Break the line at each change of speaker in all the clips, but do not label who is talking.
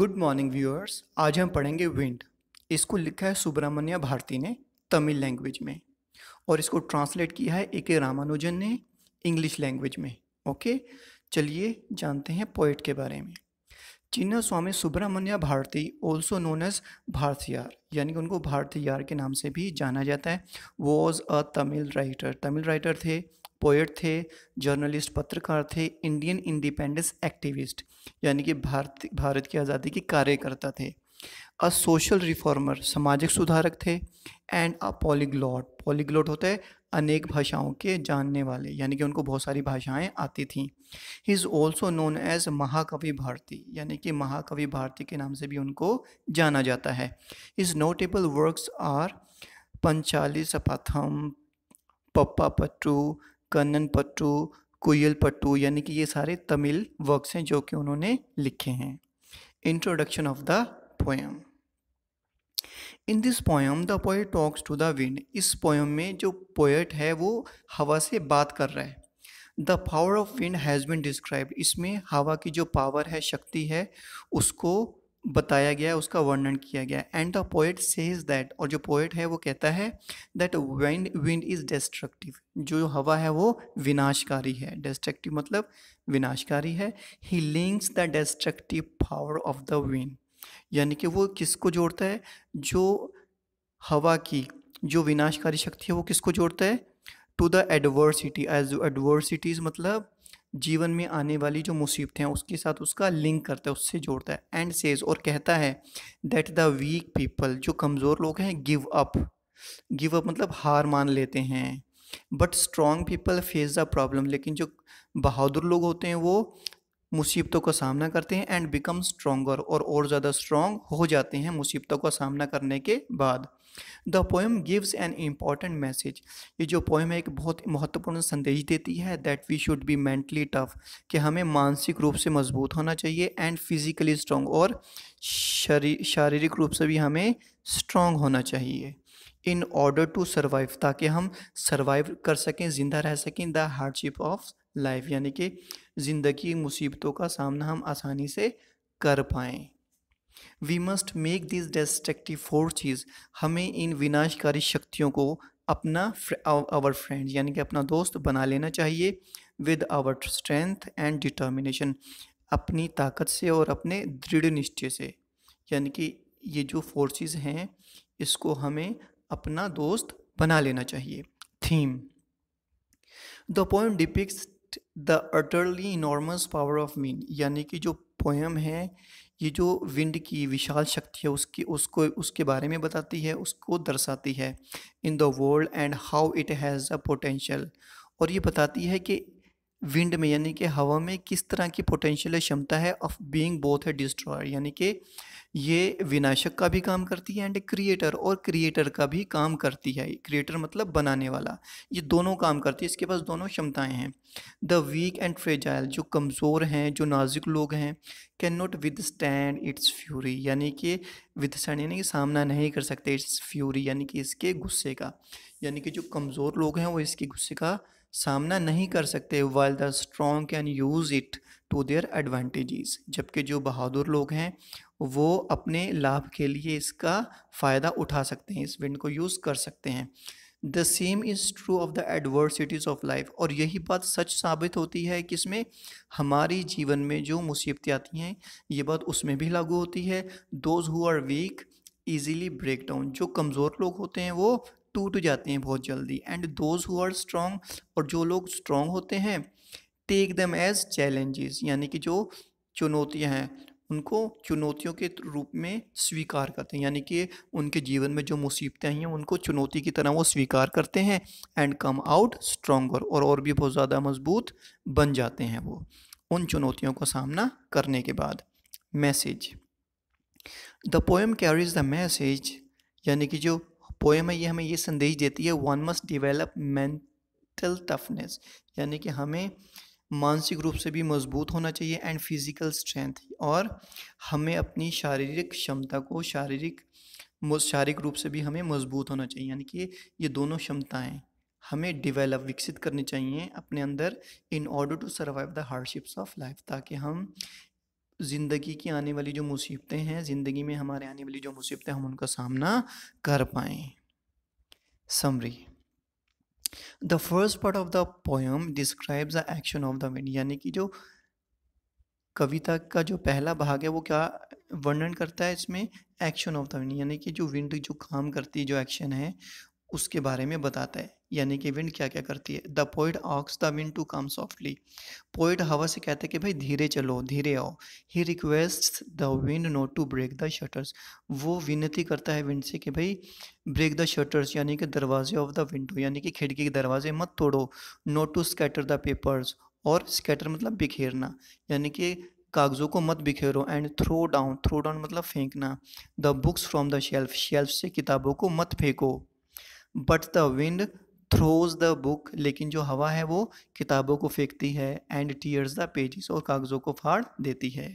good morning viewers आज हम पढ़ेंगे विंड इसको लिखा है सुब्रमण्य भारती ने तमिल लैंग्वेज में और इसको ट्रांसलेट किया है ए के रामानुजन ने इंग्लिश लैंग्वेज में ओके चलिए जानते हैं पोइट के बारे में Chinna Swami Subramanya Bharati also known as Bharatiyar यानी कि उनको भारतीयार के नाम से भी जाना जाता है was a Tamil writer Tamil writer थे पोइट थे जर्नलिस्ट पत्रकार थे इंडियन इंडिपेंडेंस एक्टिविस्ट यानी कि भारत भारत की आज़ादी के कार्यकर्ता थे अ सोशल रिफॉर्मर सामाजिक सुधारक थे एंड अ पॉलीग्लॉट पॉलीग्लॉट होते हैं अनेक भाषाओं के जानने वाले यानी कि उनको बहुत सारी भाषाएं आती थीं he is also known as Mahakavi Bharati यानी कि महाकवि भारती के नाम से भी उनको जाना जाता है his notable works are Panchali Sapatham Pappa Pattu Kannan Pattu Kuyil Pattu यानी कि ये सारे तमिल वर्क्स हैं जो कि उन्होंने लिखे हैं introduction of the poem in this poem the poet talks to the wind इस पोएम में जो पोएट है वो हवा से बात कर रहा है the power of wind has been describe इसमें हवा की जो पावर है शक्ति है उसको बताया गया है उसका वर्णन किया गया है and the poet says that और जो पोइट है वो कहता है that wind wind is destructive जो हवा है वो विनाशकारी है डिस्ट्रक्टिव मतलब विनाशकारी है he links the destructive power of the wind यानी कि वो किसको जोड़ता है जो हवा की जो विनाशकारी शक्ति है वो किसको जोड़ता है to the adversity as adversities मतलब जीवन में आने वाली जो मुसीबतें हैं उसके साथ उसका लिंक करता है उससे जोड़ता है एंड सेज और कहता है दैट द वीक पीपल जो कमज़ोर लोग हैं गिव अप गिव अप मतलब हार मान लेते हैं but strong people face the problem लेकिन जो बहादुर लोग होते हैं वो मुसीबतों का सामना करते हैं एंड बिकम स्ट्रोंगर और और ज़्यादा स्ट्रॉन्ग हो जाते हैं मुसीबतों का सामना करने के बाद the poem gives an important message ये जो पोएम है एक बहुत महत्वपूर्ण संदेश देती है that we should be mentally tough कि हमें मानसिक रूप से मजबूत होना चाहिए एंड फिज़िकली स्ट्रॉन्ग और शारीरिक रूप से भी हमें स्ट्रॉन्ग होना चाहिए इन ऑर्डर टू सर्वाइव ताकि हम सर्वाइव कर सकें ज़िंदा रह सकें द हार्डशिप ऑफ लाइफ यानी कि ज़िंदगी मुसीबतों का सामना हम आसानी से कर पाएँ we must make this destructive forces हमें इन विनाशकारी शक्तियों को अपना आवर फ्रेंड यानी कि अपना दोस्त बना लेना चाहिए with our strength and determination अपनी ताकत से और अपने दृढ़ निश्चय से यानी कि ये जो फोर्सेस हैं इसको हमें अपना दोस्त बना लेना चाहिए theme the poem depicts the utterly enormous power of mean यानी कि जो पोएम है ये जो विंड की विशाल शक्ति है उसकी उसको उसके बारे में बताती है उसको दर्शाती है in the world and how it has a potential और ये बताती है कि विंड में यानी कि हवा में किस तरह की पोटेंशियल क्षमता है ऑफ बीइंग बोथ है डिस्ट्रॉय यानी कि ये विनाशक का भी काम करती है एंड क्रिएटर और क्रिएटर का भी काम करती है क्रिएटर मतलब बनाने वाला ये दोनों काम करती है इसके पास दोनों क्षमताएं हैं द वीक एंड फ्रेजाइल जो कमज़ोर हैं जो नाजुक लोग हैं cannot withstand its fury यानी कि विद स्टैंड यानी कि सामना नहीं कर सकते इट्स फ्यूरी यानी कि इसके गुस्से का यानी कि जो कमज़ोर लोग हैं वो इसके गुस्से का सामना नहीं कर सकते while the strong can use it to their advantages जबकि जो बहादुर लोग हैं वो अपने लाभ के लिए इसका फ़ायदा उठा सकते हैं इस विंड को यूज़ कर सकते हैं the same is true of the adversities of life और यही बात सच साबित होती है कि इसमें हमारी जीवन में जो मुसीबतें आती हैं ये बात उसमें भी लागू होती है those who are weak easily break down जो कमज़ोर लोग होते हैं वो टूट जाते हैं बहुत जल्दी and those who are strong और जो लोग स्ट्रॉन्ग होते हैं टेक दम एज चैलेंजेस यानी कि जो चुनौतियाँ हैं उनको चुनौतियों के रूप में स्वीकार करते हैं यानी कि उनके जीवन में जो मुसीबतें आई हैं उनको चुनौती की तरह वो स्वीकार करते हैं एंड कम आउट स्ट्रोंगर और और भी बहुत ज़्यादा मजबूत बन जाते हैं वो उन चुनौतियों का सामना करने के बाद message the poem carries the message यानी कि जो पोएम है ये हमें ये संदेश देती है one must develop mental toughness यानी कि हमें मानसिक रूप से भी मजबूत होना चाहिए एंड फिज़िकल स्ट्रेंथ और हमें अपनी शारीरिक क्षमता को शारीरिक शारीरिक रूप से भी हमें मजबूत होना चाहिए यानी कि ये दोनों क्षमताएं हमें डिवेलप विकसित करनी चाहिए अपने अंदर in order to survive the hardships of life ताकि हम ज़िंदगी की आने वाली जो मुसीबतें हैं ज़िंदगी में हमारे आने वाली जो मुसीबतें हम उनका सामना कर पाएँ summary the first part of the poem describes the action of the wind यानी कि जो कविता का जो पहला भाग है वो क्या वर्णन करता है इसमें एक्शन ऑफ द विंड यानी कि जो विंड जो काम करती है जो एक्शन है उसके बारे में बताता है यानी कि विंड क्या क्या करती है the poet asks the wind to come softly poet हवा से कहते हैं कि भाई धीरे चलो धीरे आओ he requests the wind not to break the shutters वो विनती करता है विंड से कि भाई ब्रेक द शटर्स यानी कि दरवाजे ऑफ द विंडो यानी कि खिड़की के दरवाजे मत तोड़ो not to scatter the papers और स्कैटर मतलब बिखेरना यानी कि कागज़ों को मत बिखेरो and throw down throw down मतलब फेंकना the books from the shelf shelf से किताबों को मत फेंको but the wind throws the book लेकिन जो हवा है वो किताबों को फेंकती है एंड टीयर्स द पेजेस और कागज़ों को फाड़ देती है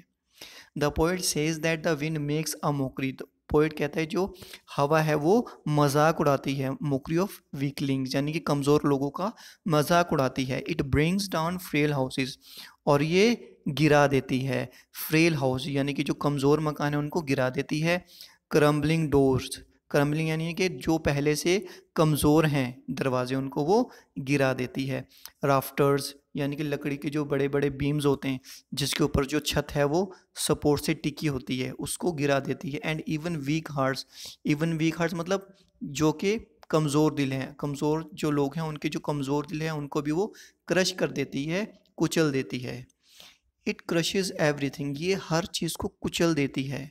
the poet says that the wind makes a mockery poet कहता है जो हवा है वो मजाक उड़ाती है मोकरी ऑफ वीकलिंग्स यानी कि कमज़ोर लोगों का मजाक उड़ाती है it brings down frail houses और ये गिरा देती है फ्रेल हाउस यानी कि जो कमज़ोर मकान है उनको गिरा देती है क्रम्बलिंग डोर्स क्रम्बलिंग यानी कि जो पहले से कमज़ोर हैं दरवाजे उनको वो गिरा देती है राफ्टर्स यानी कि लकड़ी के जो बड़े बड़े बीम्स होते हैं जिसके ऊपर जो छत है वो सपोर्ट से टिकी होती है उसको गिरा देती है and even weak hearts even weak hearts मतलब जो कि कमज़ोर दिल हैं कमज़ोर जो लोग हैं उनके जो कमज़ोर दिल हैं उनको भी वो क्रश कर देती है कुचल देती है इट क्रशेज़ एवरीथिंग ये हर चीज़ को कुचल देती है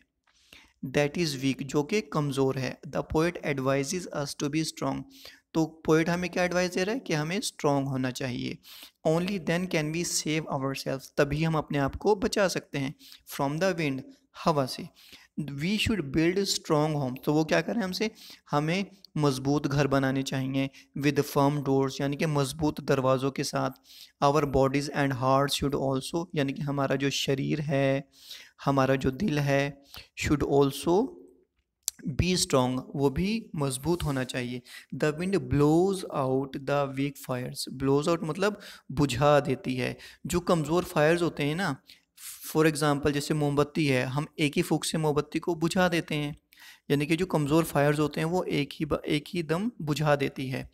दैट इज़ वीक जो कि कमज़ोर है the poet advise us to be strong तो पोइट हमें क्या एडवाइस दे रहा है कि हमें स्ट्रॉन्ग होना चाहिए only then can we save our self तभी हम अपने आप को बचा सकते हैं फ्रॉम द विंड हवा से we should build strong home तो वो क्या करें हमसे हमें मजबूत घर बनाने चाहिए विद फर्म डोर्स यानी कि मजबूत दरवाज़ों के साथ our bodies and heart should also यानी कि हमारा जो शरीर है हमारा जो दिल है शुड ऑल्सो बी स्ट्रॉन्ग वो भी मजबूत होना चाहिए the wind blows out the weak fires blows out मतलब बुझा देती है जो कमज़ोर फायर्स होते हैं ना फॉर एग्ज़ाम्पल जैसे मोमबत्ती है हम एक ही फूक से मोमबत्ती को बुझा देते हैं यानी कि जो कमज़ोर फायर्स होते हैं वो एक ही एक ही दम बुझा देती है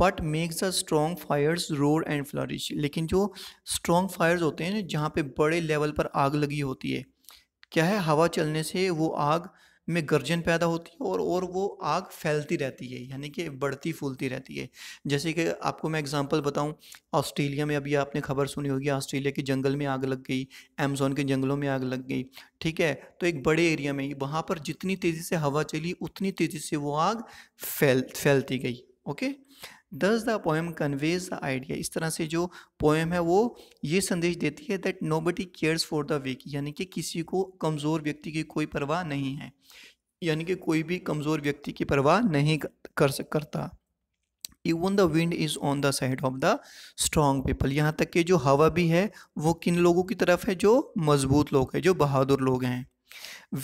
but makes a strong fires roar and flourish लेकिन जो स्ट्रॉन्ग फायर्स होते हैं जहाँ पे बड़े लेवल पर आग लगी होती है क्या है हवा चलने से वो आग में गर्जन पैदा होती है और और वो आग फैलती रहती है यानी कि बढ़ती फूलती रहती है जैसे कि आपको मैं एग्जांपल बताऊं ऑस्ट्रेलिया में अभी आपने खबर सुनी होगी ऑस्ट्रेलिया के जंगल में आग लग गई अमेजोन के जंगलों में आग लग गई ठीक है तो एक बड़े एरिया में वहाँ पर जितनी तेज़ी से हवा चली उतनी तेज़ी से वो आग फैल फैलती गई okay thus the poem conveys the idea इस तरह से जो पोएम है वो ये संदेश देती है that nobody cares for the weak यानी कि किसी को कमज़ोर व्यक्ति की कोई परवाह नहीं है यानी कि कोई भी कमज़ोर व्यक्ति की परवाह नहीं कर सक करता even the wind is on the side of the strong people यहाँ तक कि जो हवा भी है वो किन लोगों की तरफ है जो मजबूत लोग हैं जो बहादुर लोग हैं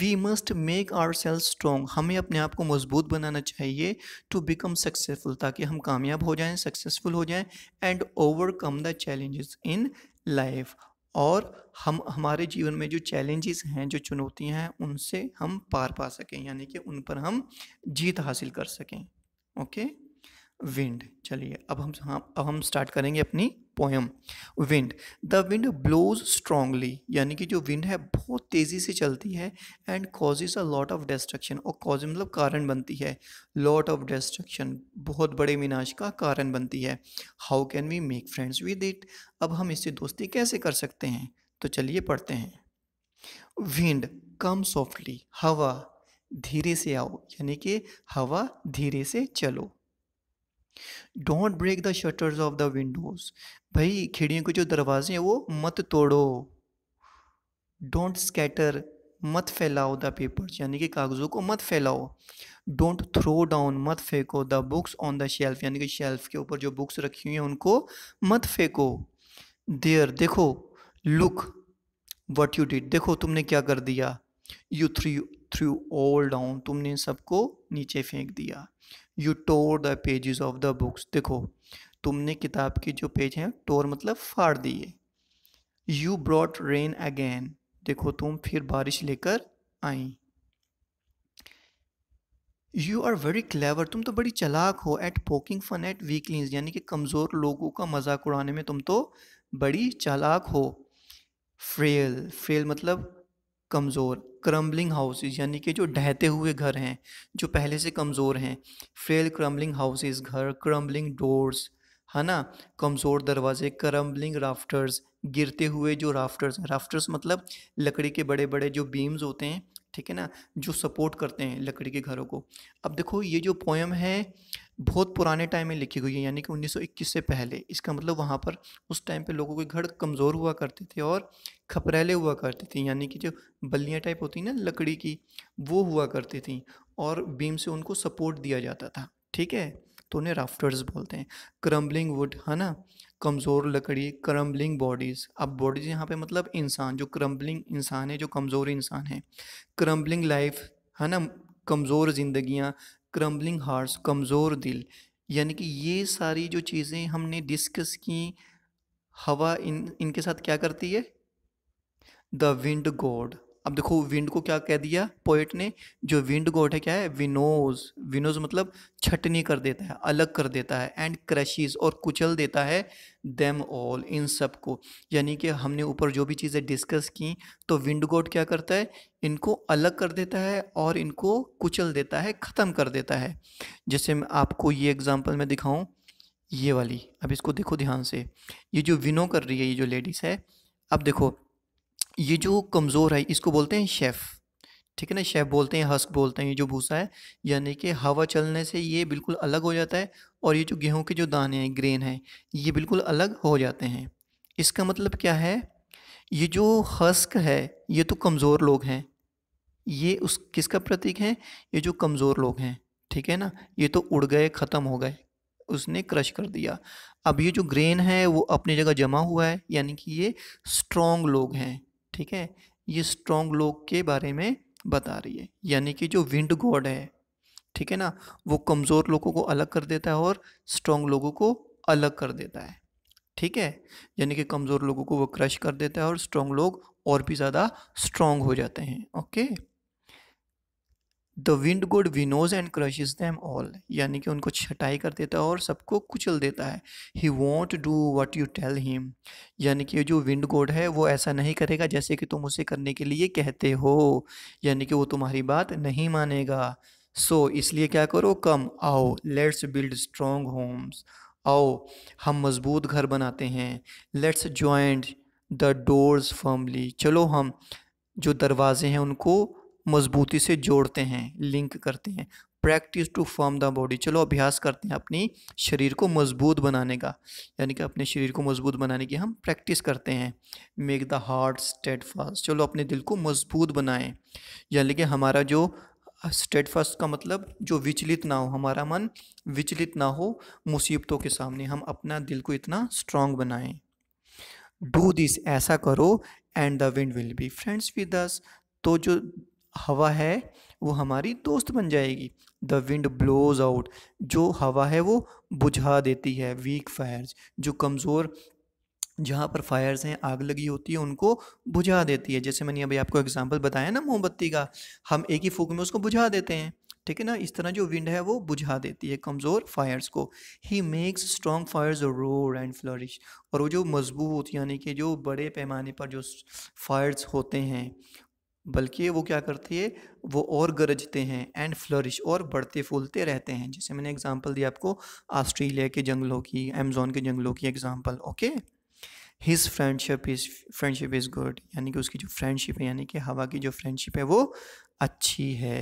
we must make our self strong हमें अपने आप को मजबूत बनाना चाहिए टू बिकम सक्सेसफुल ताकि हम कामयाब हो जाएं सक्सेसफुल हो जाएं and overcome the challenges in life और हम हमारे जीवन में जो चैलेंजेस हैं जो चुनौतियां हैं उनसे हम पार पा सकें यानी कि उन पर हम जीत हासिल कर सकें ओके विंड चलिए अब हम हाँ अब हम स्टार्ट करेंगे अपनी poem wind the wind blows strongly यानी कि जो विंड है बहुत तेज़ी से चलती है and causes a lot of destruction और कॉज मतलब कारण बनती है लॉट ऑफ डिस्ट्रक्शन बहुत बड़े विनाश का कारण बनती है how can we make friends with it अब हम इससे दोस्ती कैसे कर सकते हैं तो चलिए पढ़ते हैं विंड कम सॉफ्टली हवा धीरे से आओ यानी कि हवा धीरे से चलो don't break the shutters of the windows भाई खिड़ियों के जो दरवाजे हैं वो मत तोड़ो डोंट स्कैटर मत फैलाओ द पेपर्स यानी कि कागज़ों को मत फैलाओ डोंट थ्रो डाउन मत फेंको the books on the shelf यानी कि शेल्फ के ऊपर जो बुक्स रखी हुई हैं उनको मत फेंको देयर देखो लुक वट यू डिड देखो तुमने क्या कर दिया you three threw all down तुमने सबको नीचे फेंक दिया you tore the pages of the books देखो तुमने किताब के जो पेज हैं टोर मतलब फाड़ दिए यू ब्रॉट रेन अगेन देखो तुम फिर बारिश लेकर आई यू आर वेरी क्लेवर तुम तो बड़ी चलाक हो at poking fun at weaklings यानी कि कमज़ोर लोगों का मजाक उड़ाने में तुम तो बड़ी चालाक हो फ्रेल फ्रेल मतलब कमज़ोर क्रम्बलिंग हाउसेज यानी कि जो ढहते हुए घर हैं जो पहले से कमज़ोर हैं फेल क्रम्बलिंग हाउसेज घर क्रम्बलिंग डोर्स है ना कमज़ोर दरवाजे क्रम्बलिंग राफ्टर्स गिरते हुए जो राफ्टर्स हैं राफ्टर्स मतलब लकड़ी के बड़े बड़े जो बीम्स होते हैं ठीक है ना जो सपोर्ट करते हैं लकड़ी के घरों को अब देखो ये जो पोएम है बहुत पुराने टाइम में लिखी गई है यानी कि 1921 से पहले इसका मतलब वहाँ पर उस टाइम पे लोगों के घर कमज़ोर हुआ करते थे और खपरेले हुआ करते थे यानी कि जो बल्लियाँ टाइप होती ना लकड़ी की वो हुआ करती थी और बीम से उनको सपोर्ट दिया जाता था ठीक है तो उन्हें राफ्टर्स बोलते हैं क्रम्बलिंग वुड है ना कमज़ोर लकड़ी क्रम्बलिंग बॉडीज़ अब बॉडीज़ यहाँ पे मतलब इंसान जो क्रम्बलिंग इंसान है जो कमज़ोर इंसान है क्रम्बलिंग लाइफ है ना कमज़ोर जिंदगियाँ क्रम्बलिंग हार्ट्स कमज़ोर दिल यानी कि ये सारी जो चीज़ें हमने डिस्कस की हवा इन इनके साथ क्या करती है द विंड गॉड अब देखो विंड को क्या कह दिया पोइट ने जो विंड गोड है क्या है विनोज विनोज मतलब छटनी कर देता है अलग कर देता है एंड क्रशीज और कुचल देता है देम ऑल इन सब को यानी कि हमने ऊपर जो भी चीज़ें डिस्कस की तो विंड गोड क्या करता है इनको अलग कर देता है और इनको कुचल देता है ख़त्म कर देता है जैसे मैं आपको ये एग्ज़ाम्पल मैं दिखाऊँ ये वाली अब इसको देखो ध्यान से ये जो विनो कर रही है ये जो लेडीज़ है अब देखो ये जो कमज़ोर है इसको बोलते हैं शेफ़ ठीक है ना शेफ बोलते हैं हस्क बोलते हैं ये जो भूसा है यानी कि हवा चलने से ये बिल्कुल अलग हो जाता है और ये जो गेहूं के जो दाने हैं ग्रेन हैं ये बिल्कुल अलग हो जाते हैं इसका मतलब क्या है ये जो हस्क है ये तो कमज़ोर लोग हैं ये उस किसका प्रतीक है ये जो कमज़ोर लोग हैं ठीक है ना ये तो उड़ गए ख़त्म हो गए उसने क्रश कर दिया अब ये जो ग्रेन है वो अपनी जगह जमा हुआ है यानी कि ये स्ट्रॉन्ग लोग हैं ठीक है ये स्ट्रॉन्ग लोग के बारे में बता रही है यानी कि जो विंड गॉड है ठीक है ना वो कमज़ोर लोगों को अलग कर देता है और स्ट्रॉन्ग लोगों को अलग कर देता है ठीक है यानी कि कमज़ोर लोगों को वो क्रश कर देता है और स्ट्रॉन्ग लोग और भी ज़्यादा स्ट्रॉन्ग हो जाते हैं okay the wind god winnows and crushes them all यानी कि उनको छटाई कर देता है और सबको कुचल देता है he won't do what you tell him यानी कि जो विंड गोड है वो ऐसा नहीं करेगा जैसे कि तुम उसे करने के लिए कहते हो यानी कि वो तुम्हारी बात नहीं मानेगा सो so, इसलिए क्या करो कम आओ लेट्स बिल्ड स्ट्रोंग होम्स आओ हम मजबूत घर बनाते हैं let's joint the doors firmly चलो हम जो दरवाजे हैं उनको मजबूती से जोड़ते हैं लिंक करते हैं practice to form the body चलो अभ्यास करते हैं अपनी शरीर को मजबूत बनाने का यानी कि अपने शरीर को मजबूत बनाने की हम प्रैक्टिस करते हैं make the heart steadfast चलो अपने दिल को मजबूत बनाएं यानी कि हमारा जो स्टेट फास्ट का मतलब जो विचलित ना हो हमारा मन विचलित ना हो मुसीबतों के सामने हम अपना दिल को इतना स्ट्रांग बनाएं डू दिस ऐसा करो and the wind will be friends with us तो जो हवा है वो हमारी दोस्त बन जाएगी द विंड ब्लोज आउट जो हवा है वो बुझा देती है वीक फायर्स जो कमज़ोर जहाँ पर फायर्स हैं आग लगी होती है उनको बुझा देती है जैसे मैंने अभी आपको एग्जांपल बताया ना मोमबत्ती का हम एक ही फूक में उसको बुझा देते हैं ठीक है ना इस तरह जो विंड है वो बुझा देती है कमज़ोर फायर्स को he makes strong fires roar and flourish और वो जो मजबूत यानी कि जो बड़े पैमाने पर जो फायर्स होते हैं बल्कि वो क्या करती है वो और गरजते हैं एंड फ्लरिश और बढ़ते फूलते रहते हैं जैसे मैंने एग्जांपल दिया आपको ऑस्ट्रेलिया के जंगलों की अमेजोन के जंगलों की example okay his friendship is friendship is good यानी कि उसकी जो फ्रेंडशिप है यानी कि हवा की जो फ्रेंडशिप है वो अच्छी है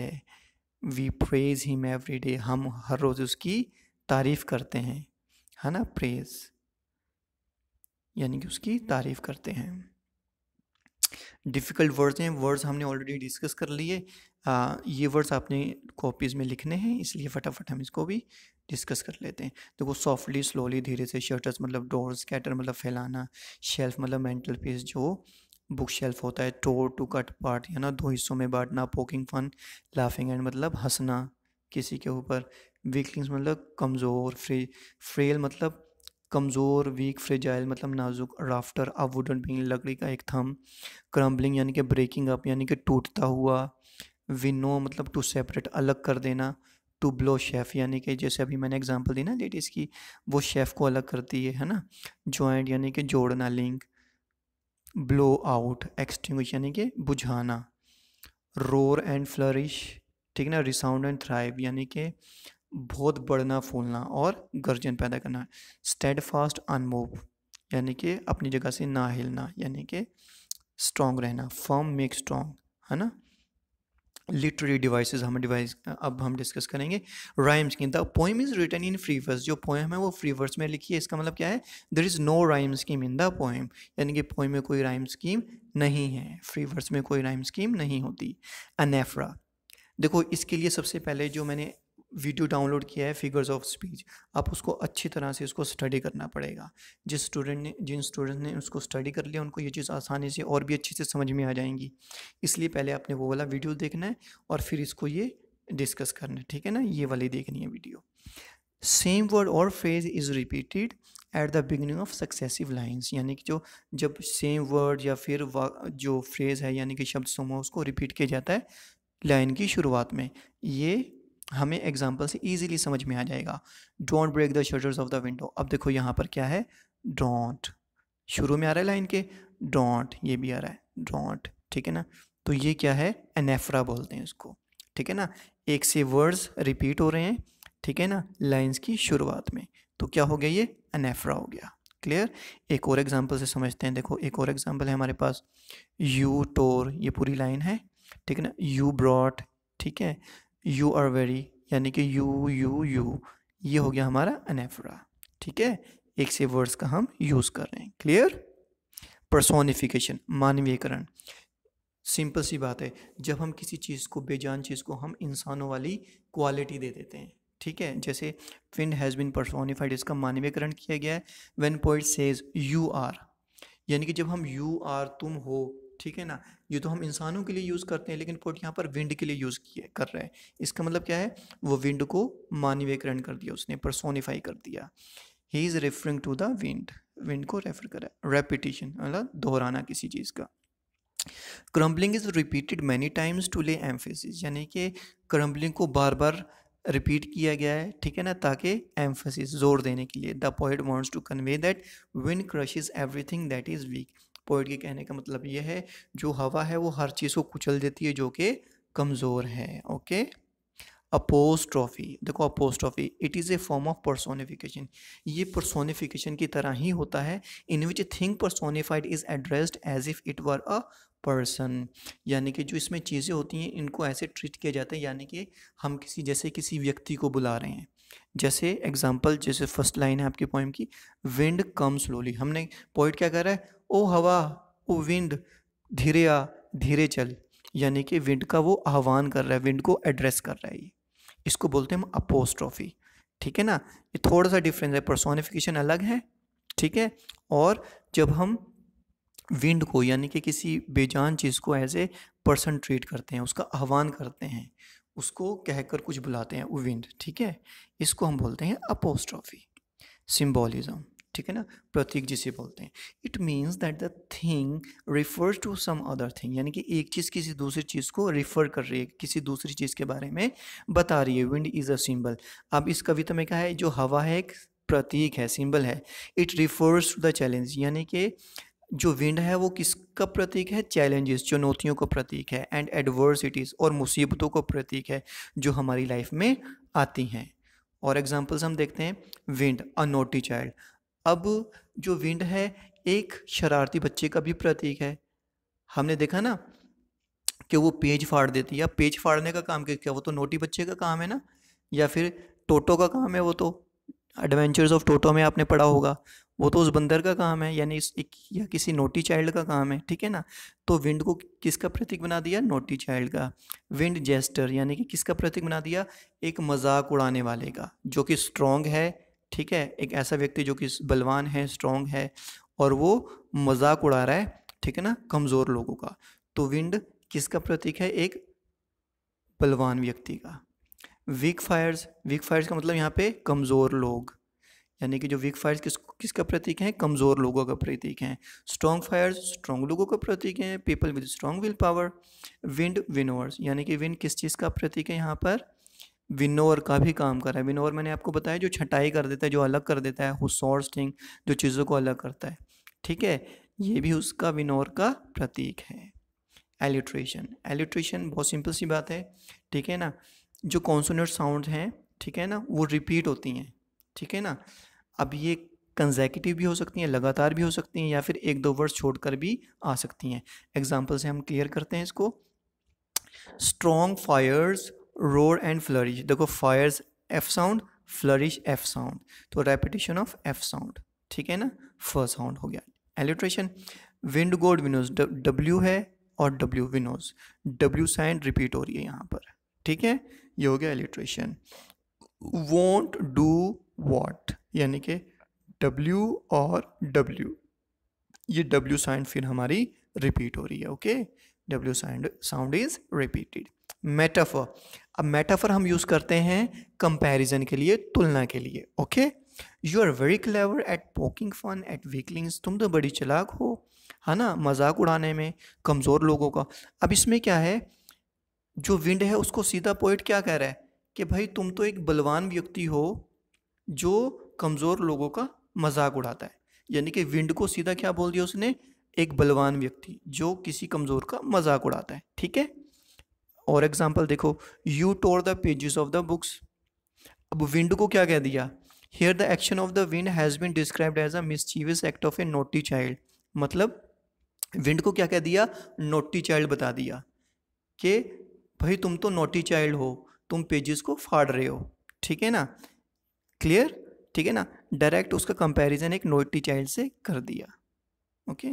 we praise him every day हम हर रोज़ उसकी तारीफ़ करते हैं है ना प्रेज़ यानी कि उसकी तारीफ़ करते हैं डिफ़िकल्ट वर्ड्स हैं वर्ड्स हमने ऑलरेडी डिस्कस कर लिए ये वर्ड्स आपने कॉपीज़ में लिखने हैं इसलिए फटाफट हम इसको भी डिस्कस कर लेते हैं देखो सॉफ्टली स्लोली धीरे से शटर्स मतलब डोर्स कैटर मतलब फैलाना शेल्फ मतलब मेंटल पीस जो बुक शेल्फ होता है टोर टू कट पार्ट या ना दो हिस्सों में बांटना पोकिंग फन लाफिंग एंड मतलब हंसना किसी के ऊपर वीकलिंग्स मतलब कमज़ोर फ्री फ्रेल मतलब कमज़ोर वीक फ्रेजाइल मतलब नाजुक राफ्टर अ वुडन बींग लकड़ी का एक थम क्रम्बलिंग यानी कि ब्रेकिंग अप यानी कि टूटता हुआ विनो मतलब टू सेपरेट अलग कर देना टू ब्लो शेफ़ यानी कि जैसे अभी मैंने एग्जांपल दी ना लेडीज़ की वो शेफ़ को अलग करती है है ना जॉइंट यानी कि जोड़ना लिंक ब्लो आउट एक्सटिंग यानी कि बुझाना रोर एंड फ्लरिश ठीक है ना रिसाउंड एंड थ्राइव यानी कि बहुत बढ़ना फूलना और गर्जन पैदा करना स्टेड फास्ट अनमूव यानी कि अपनी जगह से ना हिलना यानी कि स्ट्रॉन्ग रहना फर्म मेक स्ट्रॉन्ग है ना लिटरेरी डिवाइस हम डिवाइस अब हम डिस्कस करेंगे राइम्स की the poem is written in free verse जो पोएम है वो फ्री वर्स में लिखी है इसका मतलब क्या है there is no rhyme scheme in the poem यानी कि पोएम में कोई राइम स्कीम नहीं है फ्री वर्स में कोई राइम स्कीम नहीं होती अनेफ्रा देखो इसके लिए सबसे पहले जो मैंने वीडियो डाउनलोड किया है फिगर्स ऑफ स्पीच आप उसको अच्छी तरह से उसको स्टडी करना पड़ेगा जिस स्टूडेंट ने जिन स्टूडेंट ने उसको स्टडी कर लिया उनको ये चीज़ आसानी से और भी अच्छे से समझ में आ जाएंगी इसलिए पहले आपने वो वाला वीडियो देखना है और फिर इसको ये डिस्कस करना है ठीक है ना ये वाली देखनी है वीडियो सेम वर्ड और phrase is repeated at the beginning of successive lines यानी कि जो जब सेम वर्ड या फिर जो फ्रेज़ है यानी कि शब्द समूह उसको रिपीट किया जाता है लाइन की शुरुआत में ये हमें एग्जाम्पल से ईजिली समझ में आ जाएगा don't break the shutters of the window अब देखो यहाँ पर क्या है डोंट शुरू में आ रहा है लाइन के डोंट ये भी आ रहा है डोंट ठीक है ना तो ये क्या है एनेफ्रा बोलते हैं उसको ठीक है ना एक से वर्ड्स रिपीट हो रहे हैं ठीक है ना लाइन्स की शुरुआत में तो क्या हो गया ये अनेफ्रा हो गया क्लियर एक और एग्जाम्पल से समझते हैं देखो एक और एग्जाम्पल है हमारे पास यू टोर ये पूरी लाइन है ठीक है ना यू ब्रॉट ठीक है यू आर वेरी यानी कि यू यू यू ये हो गया हमारा अनेफरा ठीक है एक से वर्ड्स का हम यूज़ कर रहे हैं क्लियर पर्सोनिफिकेशन मानवीयकरण सिंपल सी बात है जब हम किसी चीज़ को बेजान चीज़ को हम इंसानों वाली क्वालिटी दे देते हैं ठीक है जैसे फिन हैज़ बिन परसोनिफाइड इसका मानवीयकरण किया गया है when poet says you are यानी कि जब हम यू आर तुम हो ठीक है ना ये तो हम इंसानों के लिए यूज़ करते हैं लेकिन पोर्ट यहाँ पर विंड के लिए यूज़ किए कर रहे हैं इसका मतलब क्या है वो विंड को मानवीकरण कर दिया उसने परसोनीफाई कर दिया he is referring to the wind wind को रेफर करा रेपिटेशन मतलब दोहराना किसी चीज़ का crumbling is repeated many times to lay emphasis यानी कि क्रम्बलिंग को बार बार रिपीट किया गया है ठीक है ना ताकि एम्फेसिस जोर देने के लिए the point wants to convey that when every everything that is weak poet के कहने का मतलब यह है जो हवा है वो हर चीज़ को कुचल देती है जो कि कमज़ोर है ओके अपोस्ट्रॉफी देखो apostrophe it is a form of personification ये परसोनिफिकेशन की तरह ही होता है in which thing personified is addressed as if it were a person यानी कि जो इसमें चीज़ें होती हैं इनको ऐसे ट्रीट किया जाता है यानी कि हम किसी जैसे किसी व्यक्ति को बुला रहे हैं जैसे एग्जाम्पल जैसे फर्स्ट लाइन है आपकी पोइम की विंड कम स्लोली हमने पोइट क्या करा है ओ हवा ओ विंड धीरे आ धीरे चल यानी कि विंड का वो आह्वान कर रहा है विंड को एड्रेस कर रहा है ये इसको बोलते हैं हम अपोस्ट्रॉफी ठीक है ना ये थोड़ा सा डिफरेंस है पर्सोनिफिकेशन अलग है ठीक है और जब हम विंड को यानी कि किसी बेजान चीज़ को एज ए पर्सन ट्रीट करते हैं उसका आह्वान करते हैं उसको कहकर कुछ बुलाते हैं उविंद ठीक है इसको हम बोलते हैं अपोस्ट्रॉफी सिम्बॉलिज्म ठीक है ना प्रतीक जिसे बोलते हैं it means that the thing refers to some other thing यानी कि एक चीज़ किसी दूसरी चीज़ को रिफ़र कर रही है किसी दूसरी चीज़ के बारे में बता रही है विंड इज़ अ सिंबल अब इस कविता में क्या है जो हवा है एक प्रतीक है सिंबल है it refers to the challenge यानी कि जो विंड है वो किसका प्रतीक है चैलेंजेस चुनौतियों का प्रतीक है एंड एडवर्सिटीज़ और मुसीबतों का प्रतीक है जो हमारी लाइफ में आती हैं और एग्जांपल्स हम देखते हैं विंड अ नोटी चाइल्ड अब जो विंड है एक शरारती बच्चे का भी प्रतीक है हमने देखा ना कि वो पेज फाड़ देती है पेज फाड़ने का काम क्या वो तो नोटी बच्चे का काम है ना या फिर टोटो का काम है वो तो एडवेंचर्स ऑफ टोटो में आपने पढ़ा होगा वो तो उस बंदर का काम है यानी इस एक या किसी नोटी चाइल्ड का काम है ठीक है ना तो विंड को किसका प्रतीक बना दिया नोटी चाइल्ड का विंड जेस्टर यानी कि किसका प्रतीक बना दिया एक मजाक उड़ाने वाले का जो कि स्ट्रांग है ठीक है एक ऐसा व्यक्ति जो कि बलवान है स्ट्रोंग है और वो मजाक उड़ा रहा है ठीक है ना कमज़ोर लोगों का तो विंड किसका प्रतीक है एक बलवान व्यक्ति का वीक फायर्स वीक फायर्स का मतलब यहाँ पे कमज़ोर लोग यानी कि जो वीक फायर्स किस किसका प्रतीक हैं कमज़ोर लोगों का प्रतीक हैं स्ट्रॉन्ग फायर्स स्ट्रॉन्ग लोगों का प्रतीक हैं people with strong will power wind winnowers यानी कि विंड किस चीज़ का प्रतीक है यहाँ पर विनोअर का भी काम कर रहा है विनोअर मैंने आपको बताया जो छटाई कर देता है जो अलग कर देता है हु सोर्सिंग जो चीज़ों को अलग करता है ठीक है ये भी उसका विनोअर का प्रतीक है एलिट्रेशन एलिट्रेशन बहुत सिंपल सी बात है ठीक है ना जो कॉन्सोनेट साउंड हैं ठीक है ना वो रिपीट होती हैं ठीक है ना अब ये कंजेकेटिव भी हो सकती हैं लगातार भी हो सकती हैं या फिर एक दो वर्ड छोड़कर भी आ सकती हैं एग्जाम्पल से हम क्लियर करते हैं इसको strong fires roar and flourish देखो fires F sound flourish F sound तो रेपिटेशन ऑफ एफ साउंड ठीक है ना फर्स्ट साउंड हो गया एलिट्रेशन विंड गोड विनोज डब्ल्यू है और W winnows W sound repeat हो रही है यहाँ पर ठीक है ये हो गया एलिट्रेशन वोंट डू वॉट यानी कि W और W ये W साइंड फिर हमारी रिपीट हो रही है okay W sound sound is repeated metaphor अब मेटाफर हम यूज़ करते हैं कंपैरिजन के लिए तुलना के लिए okay you are very clever at poking fun at weaklings तुम तो बड़ी चलाक हो है ना मजाक उड़ाने में कमज़ोर लोगों का अब इसमें क्या है जो विंड है उसको सीधा पोइट क्या कह रहा है कि भाई तुम तो एक बलवान व्यक्ति हो जो कमज़ोर लोगों का मजाक उड़ाता है यानी कि विंड को सीधा क्या बोल दिया उसने एक बलवान व्यक्ति जो किसी कमज़ोर का मजाक उड़ाता है ठीक है और एग्जाम्पल देखो you tore the pages of the books अब विंड को क्या कह दिया here the action of the wind has been described as a mischievous act of a naughty child मतलब विंड को क्या कह दिया नोटी चाइल्ड बता दिया कि भाई तुम तो नोटी चाइल्ड हो तुम पेजेस को फाड़ रहे हो ठीक है ना क्लियर ठीक है ना डायरेक्ट उसका कंपैरिजन एक नोटी चाइल्ड से कर दिया okay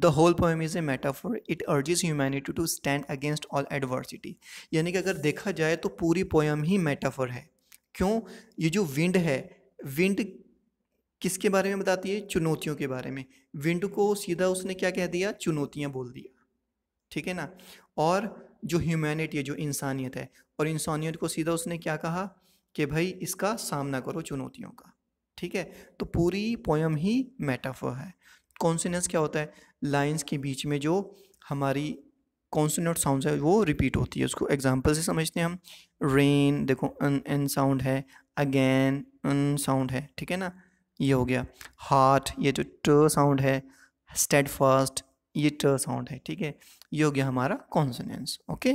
the whole poem is a metaphor it urges humanity to stand against all adversity यानी कि अगर देखा जाए तो पूरी पोएम ही मेटाफोर है क्यों ये जो विंड है विंड किसके बारे में बताती है चुनौतियों के बारे में विंड को सीधा उसने क्या कह दिया चुनौतियाँ बोल दिया ठीक है ना और जो ह्यूमैनिटी है जो इंसानियत है और इंसानियत को सीधा उसने क्या कहा कि भाई इसका सामना करो चुनौतियों का ठीक है तो पूरी पोयम ही मेटाफर है कॉन्सनेंस क्या होता है लाइंस के बीच में जो हमारी कॉन्सनेंट साउंड है वो रिपीट होती है उसको एग्जाम्पल से समझते हैं हम रेन देखो अन एन साउंड है अगेन अन साउंड है ठीक है ना ये हो गया हार्ट ये जो ट साउंड है स्टेड फास्ट ये ट साउंड है ठीक है ये हो गया हमारा consonance okay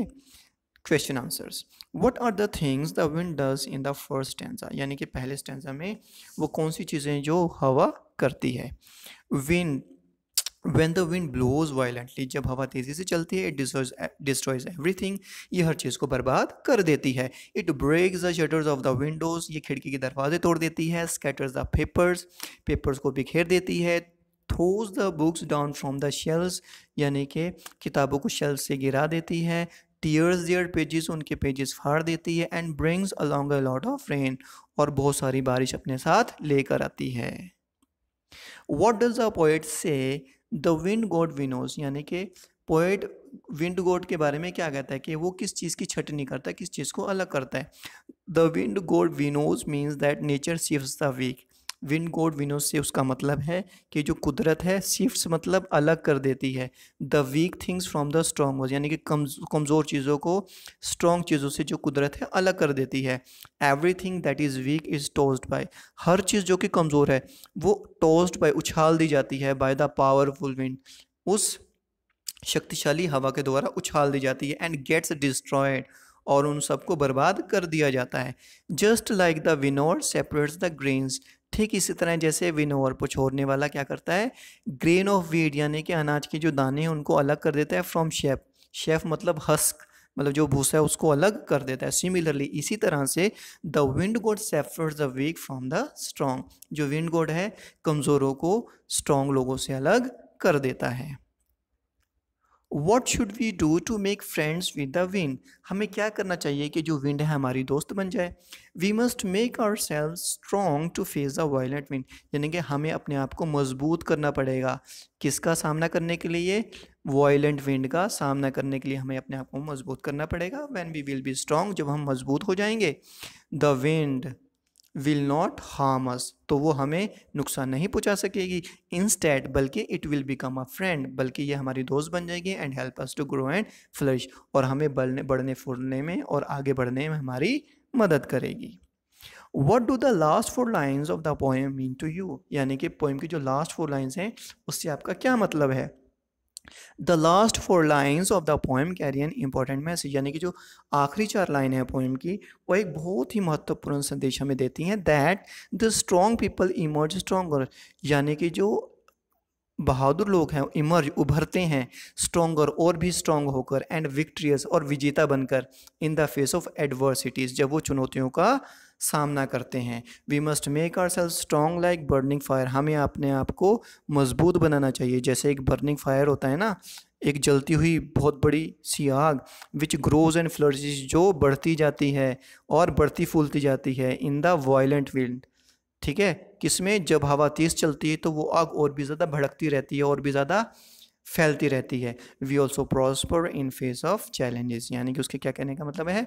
question answers what are the things the wind does in the first stanza यानी कि पहले स्टेंजा में वो कौन सी चीज़ें जो हवा करती है wind when the wind blows violently जब हवा तेज़ी से चलती है इट डिस्ट्रॉयज एवरी थिंग ये हर चीज़ को बर्बाद कर देती है it breaks the shutters of the windows ये खिड़की के दरवाजे तोड़ देती है स्कैटर्स द पेपर्स पेपर्स को बिखेर देती है throws the books down from the shelves यानी कि किताबों को शेल्स से गिरा देती है टीयर्स देयर पेजेस उनके पेजेस फाड़ देती है and brings along a lot of rain और बहुत सारी बारिश अपने साथ लेकर आती है what does a poet say the wind god winnows यानी कि पोइट विंड गोड के बारे में क्या कहता है कि वो किस चीज़ की छटनी करता है किस चीज़ को अलग करता है the wind god winnows means that nature sieves the weak wind god winnows से उसका मतलब है कि जो कुदरत है शिफ्ट मतलब अलग कर देती है the weak things from the strong word यानी कि कमज़ोर चीज़ों को स्ट्रॉन्ग चीज़ों से जो कुदरत है अलग कर देती है every thing that is weak is tossed by हर चीज़ जो कि कमज़ोर है वो टोस्ड बाय उछाल दी जाती है बाय द पावरफुल विंड उस शक्तिशाली हवा के द्वारा उछाल दी जाती है एंड गेट्स डिस्ट्रॉयड और उन सबको बर्बाद कर दिया जाता है just like the winnower separates the grains ठीक इसी तरह जैसे विनोवर पछोरने वाला क्या करता है ग्रेन ऑफ वीड यानी कि अनाज के जो दाने हैं उनको अलग कर देता है फ्रॉम शेफ शेफ मतलब हस्क मतलब जो भूसा है उसको अलग कर देता है सिमिलरली इसी तरह से the wind god severs the weak from the strong जो विंड गोड है कमज़ोरों को स्ट्रॉन्ग लोगों से अलग कर देता है what should we do to make friends with the wind हमें क्या करना चाहिए कि जो विंड है हमारी दोस्त बन जाए we must make our selves strong to face the violent wind यानी कि हमें अपने आप को मजबूत करना पड़ेगा किसका सामना करने के लिए वायलेंट विंड का सामना करने के लिए हमें अपने आप को मजबूत करना पड़ेगा when we will be strong जब हम मजबूत हो जाएंगे the wind will not harm us तो वो हमें नुकसान नहीं पहुंचा सकेगी इंस्टेड बल्कि it will become a friend बल्कि ये हमारी दोस्त बन जाएगी and help us to grow and flourish और हमें बढ़ने बढ़ने फूलने में और आगे बढ़ने में हमारी मदद करेगी what do the last four lines of the poem mean to you यानी कि पोएम की जो लास्ट फोर लाइन्स हैं उससे आपका क्या मतलब है the last four lines of the poem carry an important message यानी कि जो आखिरी चार लाइन है पोएम की वो एक बहुत ही महत्वपूर्ण संदेश हमें देती हैं that the strong people emerge stronger यानी कि जो बहादुर लोग हैं इमर्ज उभरते हैं स्ट्रोंगर और भी स्ट्रोंग होकर एंड विक्ट्रियस और विजेता बनकर in the face of adversities जब वो चुनौतियों का सामना करते हैं we must make our self strong like burning fire हमें अपने आप को मजबूत बनाना चाहिए जैसे एक बर्निंग फायर होता है ना एक जलती हुई बहुत बड़ी सी आग विच ग्रोज एंड फ्लर्जिश जो बढ़ती जाती है और बढ़ती फूलती जाती है इन द वायलेंट विंड ठीक है किसमें जब हवा तेज़ चलती है तो वो आग और भी ज़्यादा भड़कती रहती है और भी ज़्यादा फैलती रहती है we also prosper in face of challenges यानी कि उसके क्या कहने का मतलब है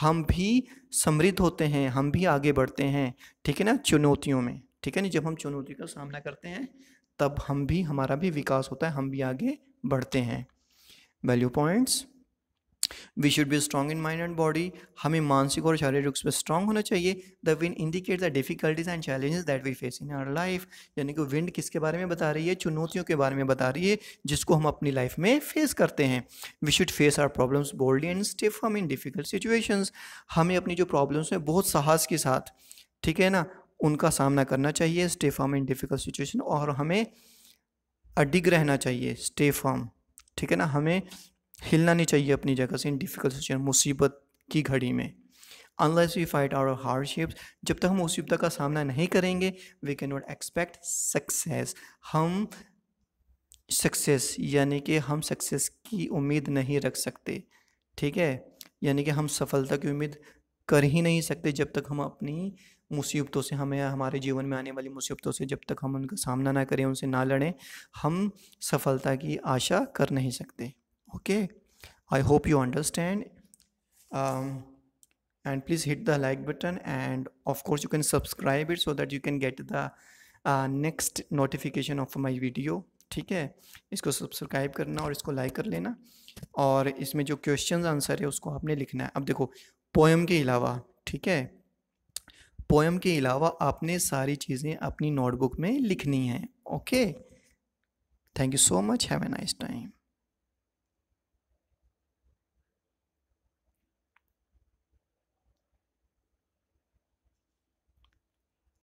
हम भी समृद्ध होते हैं हम भी आगे बढ़ते हैं ठीक है ना चुनौतियों में ठीक है ना जब हम चुनौती का सामना करते हैं तब हम भी हमारा भी विकास होता है हम भी आगे बढ़ते हैं value points we should be strong in mind and body हमें मानसिक और शारीरिक रूप से स्ट्रांग होना चाहिए the wind indicate the difficulties and challenges that we face in our life यानी कि विंड किसके बारे में बता रही है चुनौतियों के बारे में बता रही है जिसको हम अपनी लाइफ में फेस करते हैं we should face our problems boldly and stiff हम इन डिफिकल्ट सिचुएशंस हमें अपनी जो प्रॉब्लम्स हैं बहुत साहस के साथ ठीक है ना उनका सामना करना चाहिए stay form in difficult situation और हमें अडिग रहना चाहिए स्टे फॉर्म ठीक है ना हमें हिलना नहीं चाहिए अपनी जगह से इन डिफ़िकल्ट सिचुएशन मुसीबत की घड़ी में unless we fight our hardships जब तक हम मुसीबत का सामना नहीं करेंगे we can not expect success हम सक्सेस यानी कि हम सक्सेस की उम्मीद नहीं रख सकते ठीक है यानी कि हम सफलता की उम्मीद कर ही नहीं सकते जब तक हम अपनी मुसीबतों से हमें हमारे जीवन में आने वाली मुसीबतों से जब तक हम उनका सामना ना करें उनसे ना लड़ें हम सफलता की आशा कर नहीं सकते okay i hope you understand um, and please hit the like button and of course you can subscribe it so that you can get the uh, next notification of my video ठीक है इसको subscribe करना और इसको like कर लेना और इसमें जो क्वेश्चन आंसर है उसको आपने लिखना है अब देखो पोएम के अलावा ठीक है पोएम के अलावा आपने सारी चीज़ें अपनी नोटबुक में लिखनी हैं okay thank you so much have a nice time